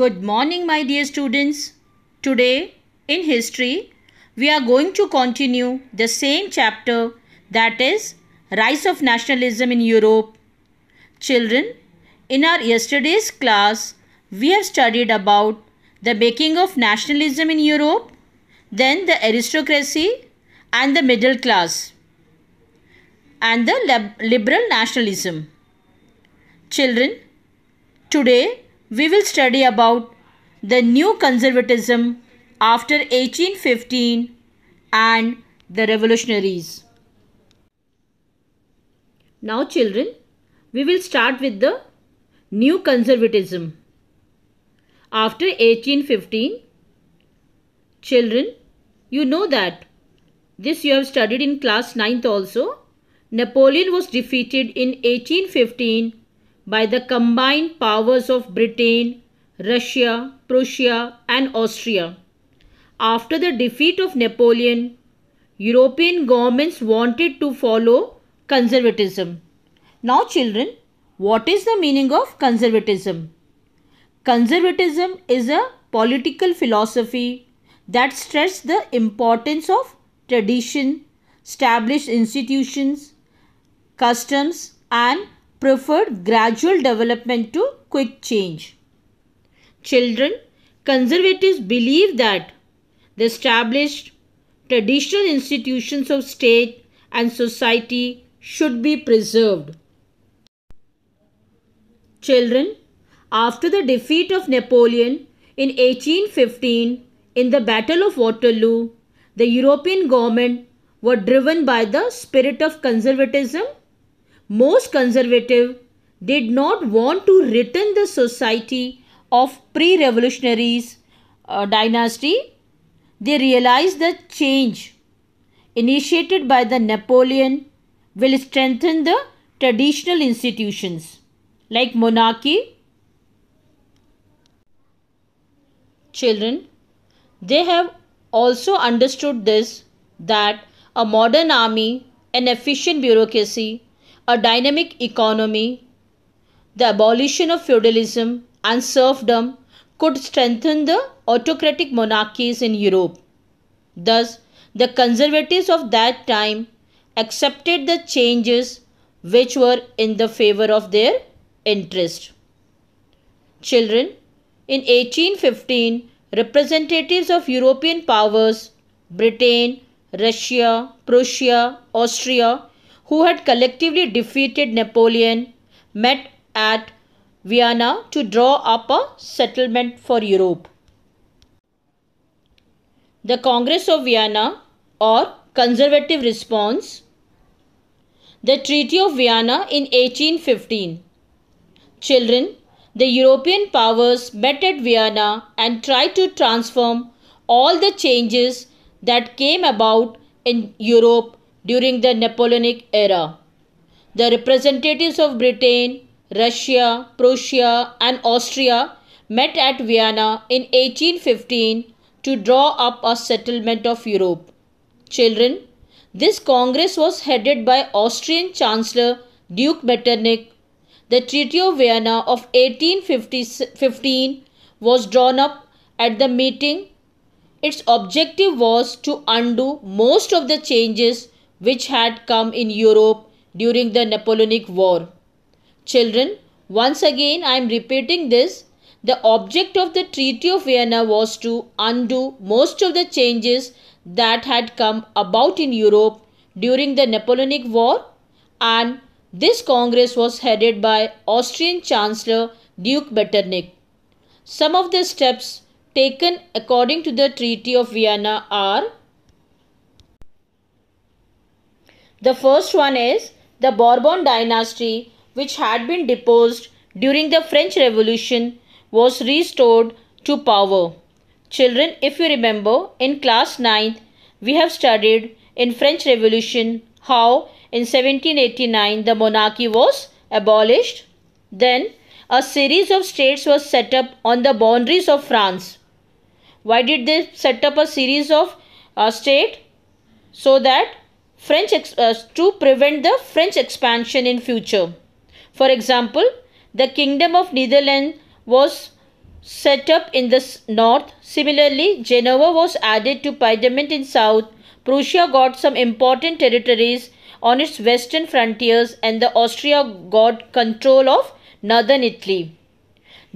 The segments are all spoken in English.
Good morning, my dear students. Today in history, we are going to continue the same chapter that is Rise of Nationalism in Europe. Children, in our yesterday's class, we have studied about the making of nationalism in Europe, then the aristocracy and the middle class, and the liberal nationalism. Children, today we will study about the new conservatism after 1815 and the revolutionaries. Now children, we will start with the new conservatism. After 1815, children, you know that this you have studied in class 9th also. Napoleon was defeated in 1815 by the combined powers of Britain, Russia, Prussia, and Austria. After the defeat of Napoleon, European governments wanted to follow conservatism. Now, children, what is the meaning of conservatism? Conservatism is a political philosophy that stresses the importance of tradition, established institutions, customs, and preferred gradual development to quick change. Children, conservatives believe that the established traditional institutions of state and society should be preserved. Children, after the defeat of Napoleon in 1815 in the Battle of Waterloo, the European government were driven by the spirit of conservatism most conservative did not want to return the society of pre-revolutionaries uh, dynasty they realized that change initiated by the napoleon will strengthen the traditional institutions like monarchy children they have also understood this that a modern army an efficient bureaucracy a dynamic economy, the abolition of feudalism and serfdom could strengthen the autocratic monarchies in Europe. Thus, the conservatives of that time accepted the changes which were in the favor of their interest. Children, in 1815, representatives of European powers, Britain, Russia, Prussia, Austria, who had collectively defeated Napoleon, met at Vienna to draw up a settlement for Europe. The Congress of Vienna or Conservative Response The Treaty of Vienna in 1815 Children, the European powers met at Vienna and tried to transform all the changes that came about in Europe during the Napoleonic era. The representatives of Britain, Russia, Prussia, and Austria met at Vienna in 1815 to draw up a settlement of Europe. Children, this Congress was headed by Austrian Chancellor Duke Metternich. The Treaty of Vienna of 1815 was drawn up at the meeting. Its objective was to undo most of the changes which had come in Europe during the Napoleonic War. Children, once again I am repeating this. The object of the Treaty of Vienna was to undo most of the changes that had come about in Europe during the Napoleonic War and this Congress was headed by Austrian Chancellor Duke Metternich. Some of the steps taken according to the Treaty of Vienna are The first one is the Bourbon dynasty, which had been deposed during the French Revolution, was restored to power. Children, if you remember, in class 9th, we have studied in French Revolution how in 1789 the monarchy was abolished. Then a series of states was set up on the boundaries of France. Why did they set up a series of uh, state? So that French uh, to prevent the French expansion in future. For example, the Kingdom of Netherlands was set up in the north. Similarly, Genoa was added to Piedmont in south. Prussia got some important territories on its western frontiers and the Austria got control of northern Italy.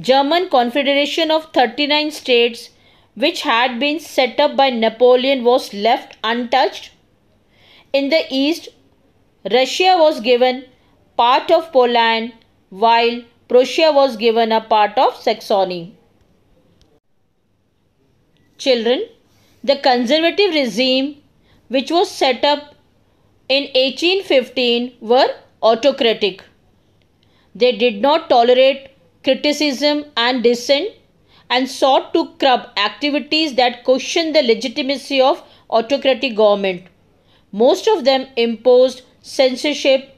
German Confederation of 39 states which had been set up by Napoleon was left untouched in the east, Russia was given part of Poland while Prussia was given a part of Saxony. Children, the conservative regime which was set up in 1815 were autocratic. They did not tolerate criticism and dissent and sought to curb activities that questioned the legitimacy of autocratic government. Most of them imposed censorship,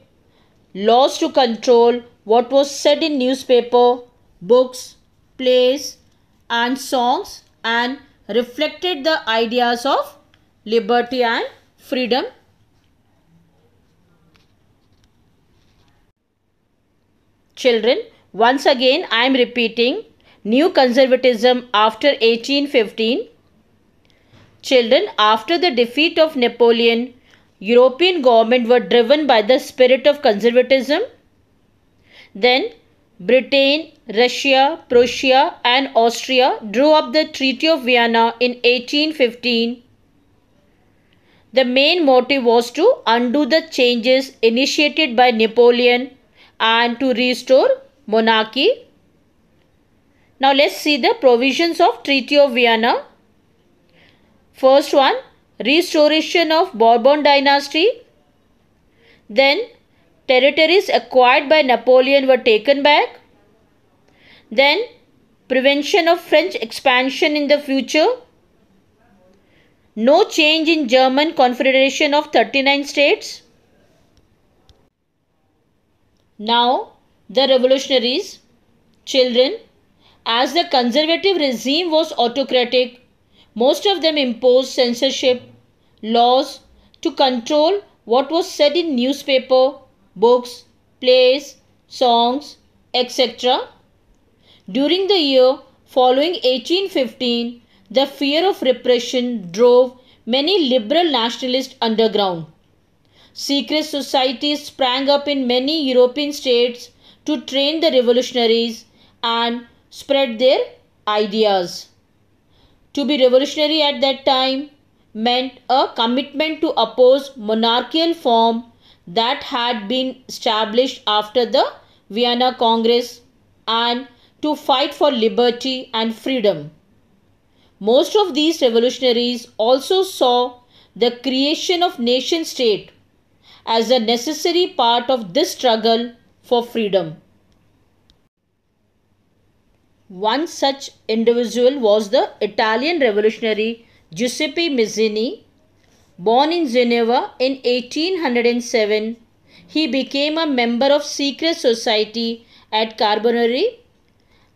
laws to control what was said in newspaper, books, plays, and songs, and reflected the ideas of liberty and freedom. Children, once again I am repeating New Conservatism after 1815. Children, after the defeat of Napoleon, European government were driven by the spirit of conservatism. Then Britain, Russia, Prussia and Austria drew up the Treaty of Vienna in 1815. The main motive was to undo the changes initiated by Napoleon and to restore monarchy. Now let's see the provisions of Treaty of Vienna. First one, restoration of Bourbon dynasty. Then territories acquired by Napoleon were taken back. Then prevention of French expansion in the future. No change in German Confederation of 39 states. Now the revolutionaries, children, as the conservative regime was autocratic, most of them imposed censorship laws to control what was said in newspaper, books, plays, songs, etc. During the year following 1815, the fear of repression drove many liberal nationalists underground. Secret societies sprang up in many European states to train the revolutionaries and spread their ideas to be revolutionary at that time meant a commitment to oppose monarchical form that had been established after the Vienna Congress and to fight for liberty and freedom. Most of these revolutionaries also saw the creation of nation state as a necessary part of this struggle for freedom. One such individual was the Italian revolutionary Giuseppe Mazzini. Born in Geneva in 1807, he became a member of secret society at Carbonari.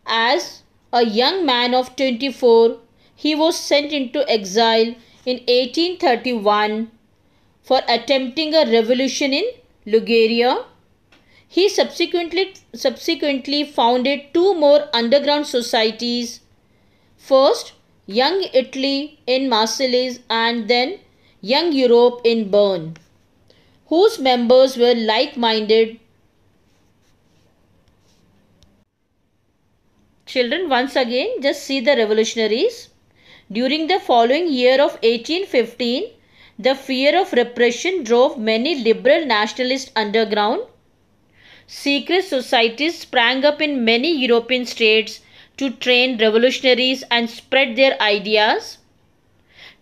As a young man of 24, he was sent into exile in 1831 for attempting a revolution in Liguria. He subsequently, subsequently founded two more underground societies. First, Young Italy in Marseilles and then Young Europe in Bern, whose members were like-minded Children, once again, just see the revolutionaries. During the following year of 1815, the fear of repression drove many liberal nationalist underground secret societies sprang up in many European states to train revolutionaries and spread their ideas.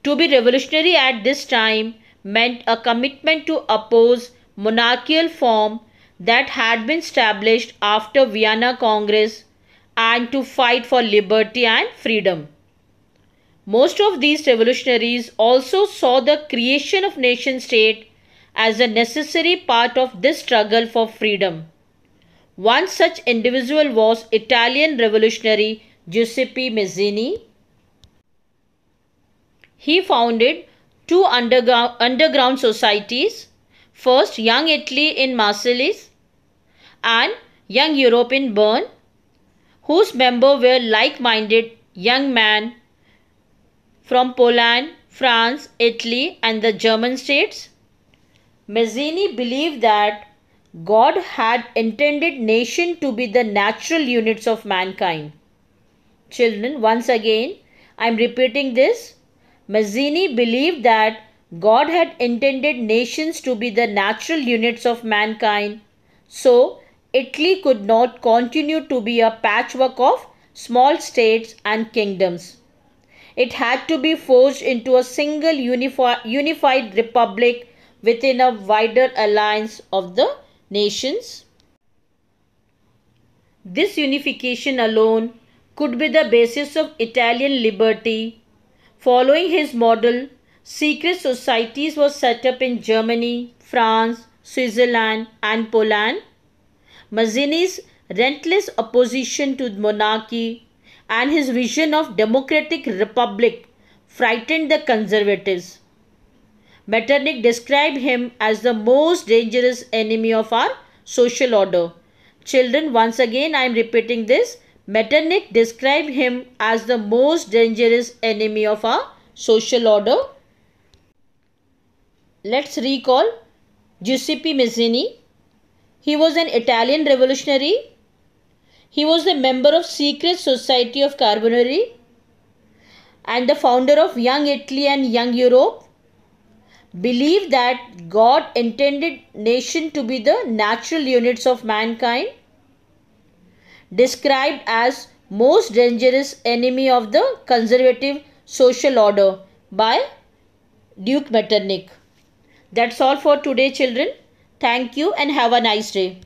To be revolutionary at this time meant a commitment to oppose monarchical form that had been established after Vienna Congress and to fight for liberty and freedom. Most of these revolutionaries also saw the creation of nation state as a necessary part of this struggle for freedom. One such individual was Italian revolutionary Giuseppe Mazzini. He founded two underground, underground societies. First, Young Italy in Marseilles and Young Europe in Bern, whose members were like-minded young men from Poland, France, Italy and the German states. Mazzini believed that God had intended nation to be the natural units of mankind. Children, once again, I am repeating this. Mazzini believed that God had intended nations to be the natural units of mankind. So, Italy could not continue to be a patchwork of small states and kingdoms. It had to be forged into a single unified republic within a wider alliance of the nations. This unification alone could be the basis of Italian liberty. Following his model, secret societies were set up in Germany, France, Switzerland, and Poland. Mazzini's relentless opposition to monarchy and his vision of democratic republic frightened the conservatives. Metternich described him as the most dangerous enemy of our social order. Children, once again I am repeating this. Metternich described him as the most dangerous enemy of our social order. Let's recall Giuseppe Mazzini. He was an Italian revolutionary. He was a member of secret society of Carbonari and the founder of Young Italy and Young Europe believe that God intended nation to be the natural units of mankind, described as most dangerous enemy of the conservative social order by Duke Metternich. That's all for today children. Thank you and have a nice day.